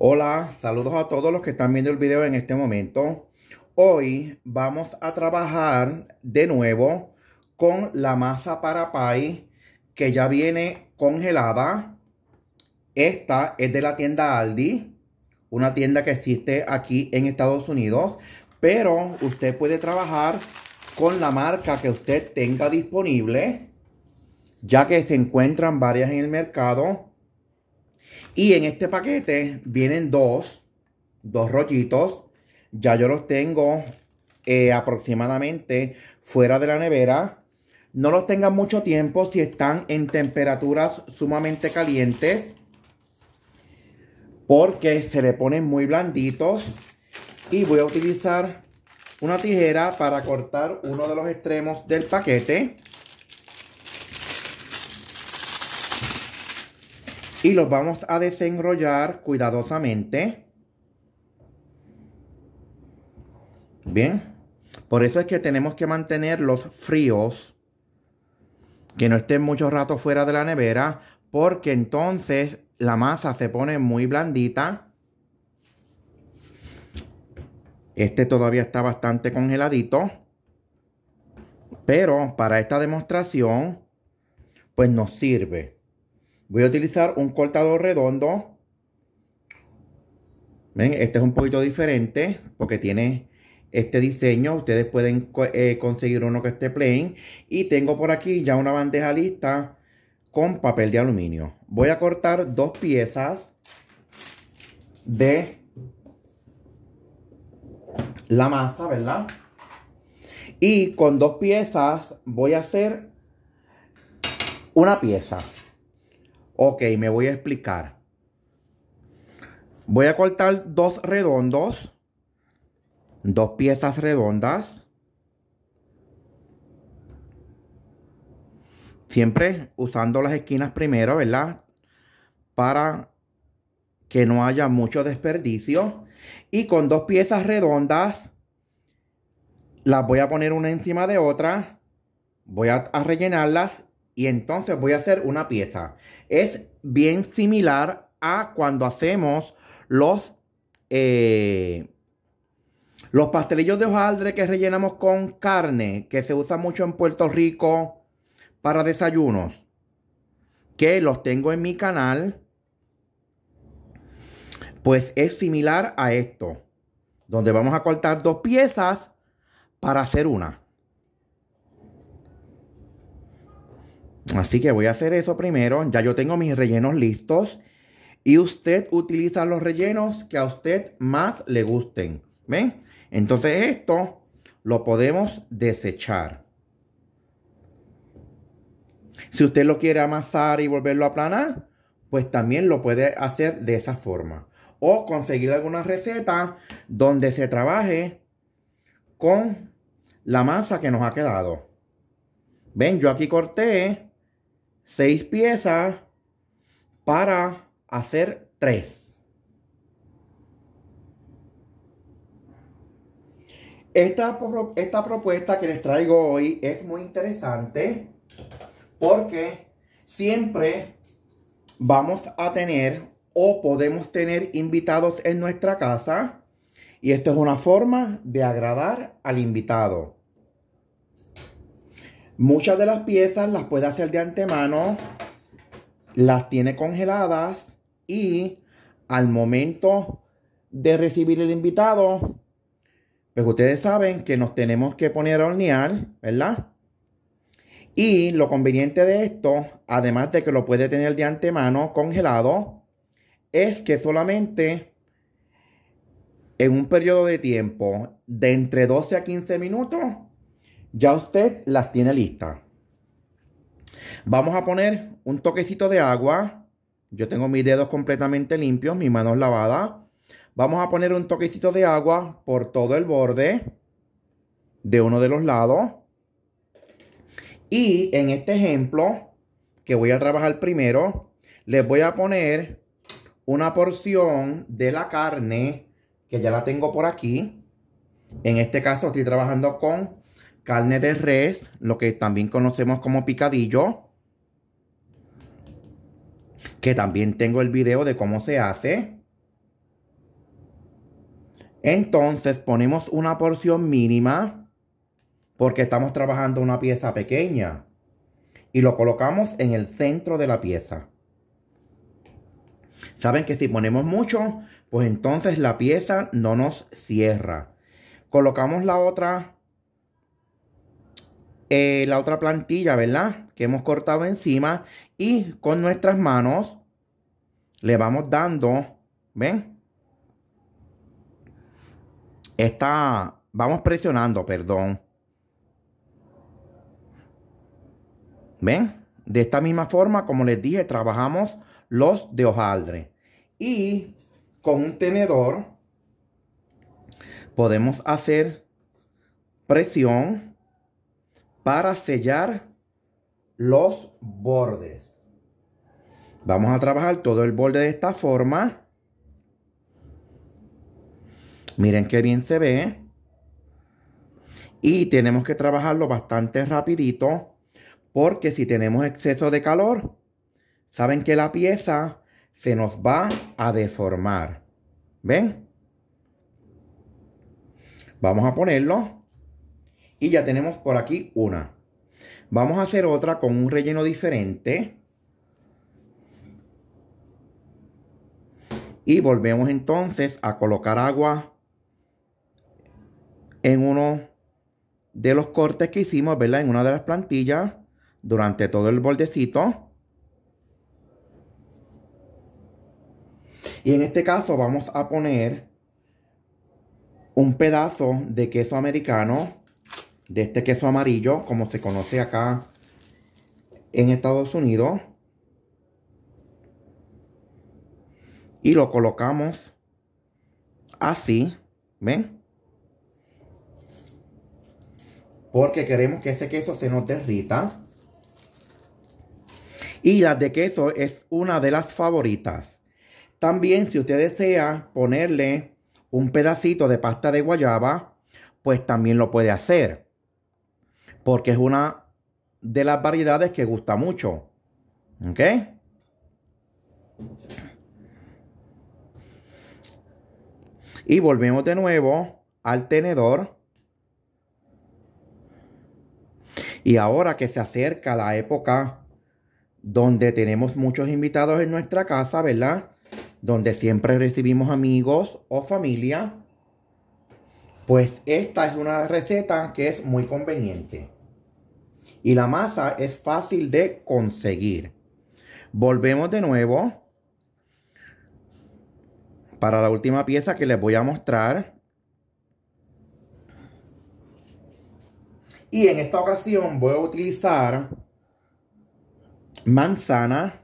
Hola, saludos a todos los que están viendo el video en este momento. Hoy vamos a trabajar de nuevo con la masa para pay que ya viene congelada. Esta es de la tienda Aldi, una tienda que existe aquí en Estados Unidos, pero usted puede trabajar con la marca que usted tenga disponible, ya que se encuentran varias en el mercado y en este paquete vienen dos, dos rollitos. Ya yo los tengo eh, aproximadamente fuera de la nevera. No los tengan mucho tiempo si están en temperaturas sumamente calientes. Porque se le ponen muy blanditos. Y voy a utilizar una tijera para cortar uno de los extremos del paquete. y los vamos a desenrollar cuidadosamente. Bien, por eso es que tenemos que mantenerlos fríos, que no estén mucho rato fuera de la nevera, porque entonces la masa se pone muy blandita. Este todavía está bastante congeladito. Pero para esta demostración, pues nos sirve. Voy a utilizar un cortador redondo. Este es un poquito diferente porque tiene este diseño. Ustedes pueden eh, conseguir uno que esté plain. Y tengo por aquí ya una bandeja lista con papel de aluminio. Voy a cortar dos piezas de la masa, ¿verdad? Y con dos piezas voy a hacer una pieza. Ok, me voy a explicar. Voy a cortar dos redondos, dos piezas redondas. Siempre usando las esquinas primero, ¿verdad? Para que no haya mucho desperdicio. Y con dos piezas redondas, las voy a poner una encima de otra. Voy a, a rellenarlas y entonces voy a hacer una pieza. Es bien similar a cuando hacemos los, eh, los pastelillos de hojaldre que rellenamos con carne, que se usa mucho en Puerto Rico para desayunos, que los tengo en mi canal. Pues es similar a esto, donde vamos a cortar dos piezas para hacer una. Así que voy a hacer eso primero. Ya yo tengo mis rellenos listos. Y usted utiliza los rellenos que a usted más le gusten. ¿Ven? Entonces esto lo podemos desechar. Si usted lo quiere amasar y volverlo a aplanar, pues también lo puede hacer de esa forma. O conseguir alguna receta donde se trabaje con la masa que nos ha quedado. Ven, yo aquí corté seis piezas para hacer tres. Esta, esta propuesta que les traigo hoy es muy interesante porque siempre vamos a tener o podemos tener invitados en nuestra casa y esto es una forma de agradar al invitado. Muchas de las piezas las puede hacer de antemano, las tiene congeladas y al momento de recibir el invitado, pues ustedes saben que nos tenemos que poner a hornear, ¿verdad? Y lo conveniente de esto, además de que lo puede tener de antemano congelado, es que solamente en un periodo de tiempo de entre 12 a 15 minutos ya usted las tiene listas. Vamos a poner un toquecito de agua. Yo tengo mis dedos completamente limpios, mis manos lavadas. Vamos a poner un toquecito de agua por todo el borde de uno de los lados. Y en este ejemplo que voy a trabajar primero, les voy a poner una porción de la carne que ya la tengo por aquí. En este caso estoy trabajando con carne de res, lo que también conocemos como picadillo. Que también tengo el video de cómo se hace. Entonces ponemos una porción mínima porque estamos trabajando una pieza pequeña y lo colocamos en el centro de la pieza. Saben que si ponemos mucho, pues entonces la pieza no nos cierra. Colocamos la otra eh, la otra plantilla, ¿verdad? Que hemos cortado encima y con nuestras manos le vamos dando, ¿ven? Esta, vamos presionando, perdón. ¿Ven? De esta misma forma, como les dije, trabajamos los de hojaldre. Y con un tenedor podemos hacer presión para sellar los bordes. Vamos a trabajar todo el borde de esta forma. Miren qué bien se ve. Y tenemos que trabajarlo bastante rapidito porque si tenemos exceso de calor, saben que la pieza se nos va a deformar. ¿Ven? Vamos a ponerlo. Y ya tenemos por aquí una. Vamos a hacer otra con un relleno diferente. Y volvemos entonces a colocar agua en uno de los cortes que hicimos, ¿verdad? En una de las plantillas durante todo el bordecito. Y en este caso vamos a poner un pedazo de queso americano de este queso amarillo, como se conoce acá en Estados Unidos. Y lo colocamos así, ¿ven? Porque queremos que ese queso se nos derrita. Y la de queso es una de las favoritas. También si usted desea ponerle un pedacito de pasta de guayaba, pues también lo puede hacer porque es una de las variedades que gusta mucho. ¿Ok? Y volvemos de nuevo al tenedor. Y ahora que se acerca la época donde tenemos muchos invitados en nuestra casa, ¿verdad? Donde siempre recibimos amigos o familia. Pues esta es una receta que es muy conveniente y la masa es fácil de conseguir. Volvemos de nuevo para la última pieza que les voy a mostrar. Y en esta ocasión voy a utilizar manzana,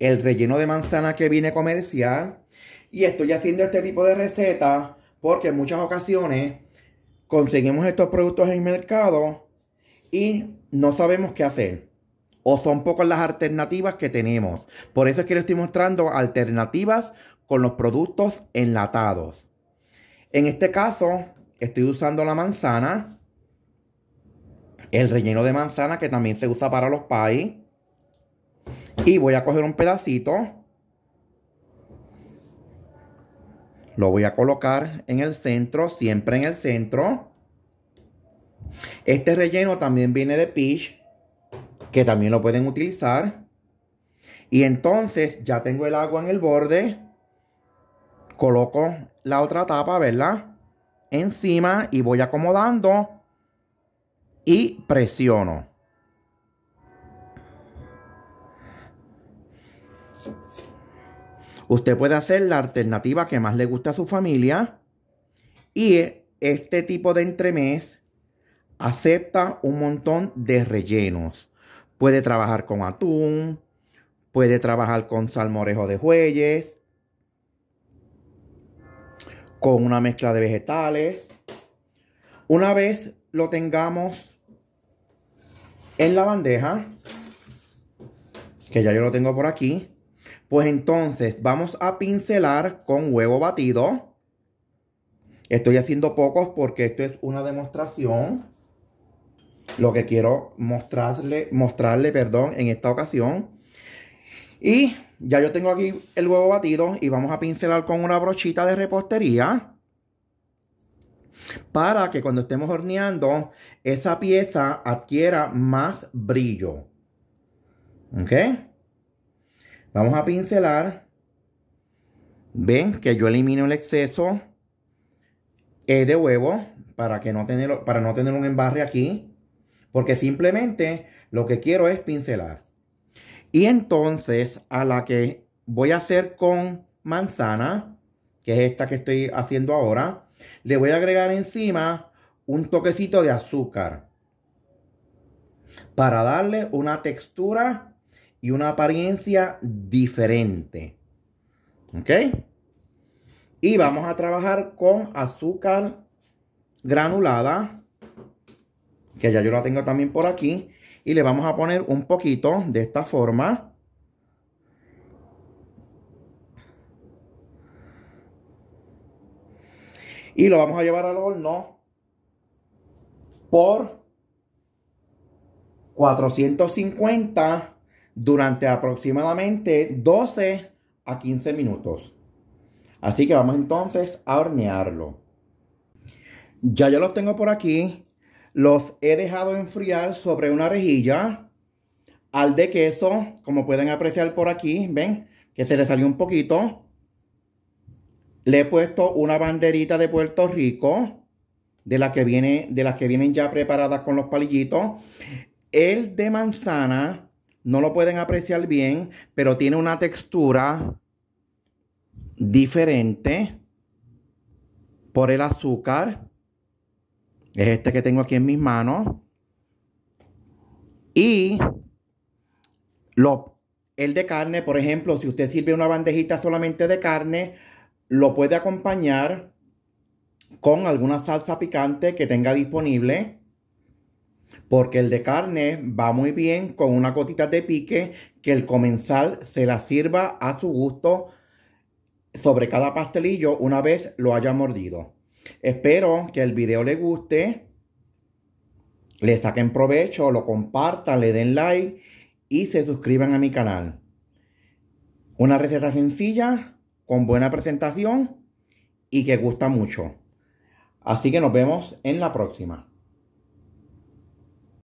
el relleno de manzana que viene comercial. Y estoy haciendo este tipo de receta. porque en muchas ocasiones conseguimos estos productos en el mercado y no sabemos qué hacer. O son pocas las alternativas que tenemos. Por eso es que les estoy mostrando alternativas con los productos enlatados. En este caso, estoy usando la manzana. El relleno de manzana que también se usa para los pies. Y voy a coger un pedacito. Lo voy a colocar en el centro, siempre en el centro. Este relleno también viene de peach, que también lo pueden utilizar. Y entonces ya tengo el agua en el borde. Coloco la otra tapa, ¿verdad? Encima y voy acomodando y presiono. Usted puede hacer la alternativa que más le gusta a su familia. Y este tipo de entremés acepta un montón de rellenos. Puede trabajar con atún, puede trabajar con salmorejo de jueyes, con una mezcla de vegetales. Una vez lo tengamos en la bandeja, que ya yo lo tengo por aquí, pues entonces vamos a pincelar con huevo batido. Estoy haciendo pocos porque esto es una demostración lo que quiero mostrarle, mostrarle perdón, en esta ocasión. Y ya yo tengo aquí el huevo batido y vamos a pincelar con una brochita de repostería para que cuando estemos horneando esa pieza adquiera más brillo. ¿Ok? Vamos a pincelar. Ven que yo elimino el exceso eh, de huevo para, que no tener, para no tener un embarre aquí porque simplemente lo que quiero es pincelar. Y entonces a la que voy a hacer con manzana, que es esta que estoy haciendo ahora, le voy a agregar encima un toquecito de azúcar para darle una textura y una apariencia diferente. ¿Ok? Y vamos a trabajar con azúcar granulada que ya yo la tengo también por aquí. Y le vamos a poner un poquito de esta forma. Y lo vamos a llevar al horno por 450 durante aproximadamente 12 a 15 minutos. Así que vamos entonces a hornearlo. Ya yo los tengo por aquí. Los he dejado enfriar sobre una rejilla al de queso, como pueden apreciar por aquí, ven, que se le salió un poquito. Le he puesto una banderita de Puerto Rico, de las que, viene, de las que vienen ya preparadas con los palillitos. El de manzana, no lo pueden apreciar bien, pero tiene una textura diferente por el azúcar. Es este que tengo aquí en mis manos. Y lo, el de carne, por ejemplo, si usted sirve una bandejita solamente de carne, lo puede acompañar con alguna salsa picante que tenga disponible. Porque el de carne va muy bien con una gotita de pique que el comensal se la sirva a su gusto sobre cada pastelillo una vez lo haya mordido. Espero que el video le guste, le saquen provecho, lo compartan, le den like y se suscriban a mi canal. Una receta sencilla, con buena presentación y que gusta mucho. Así que nos vemos en la próxima.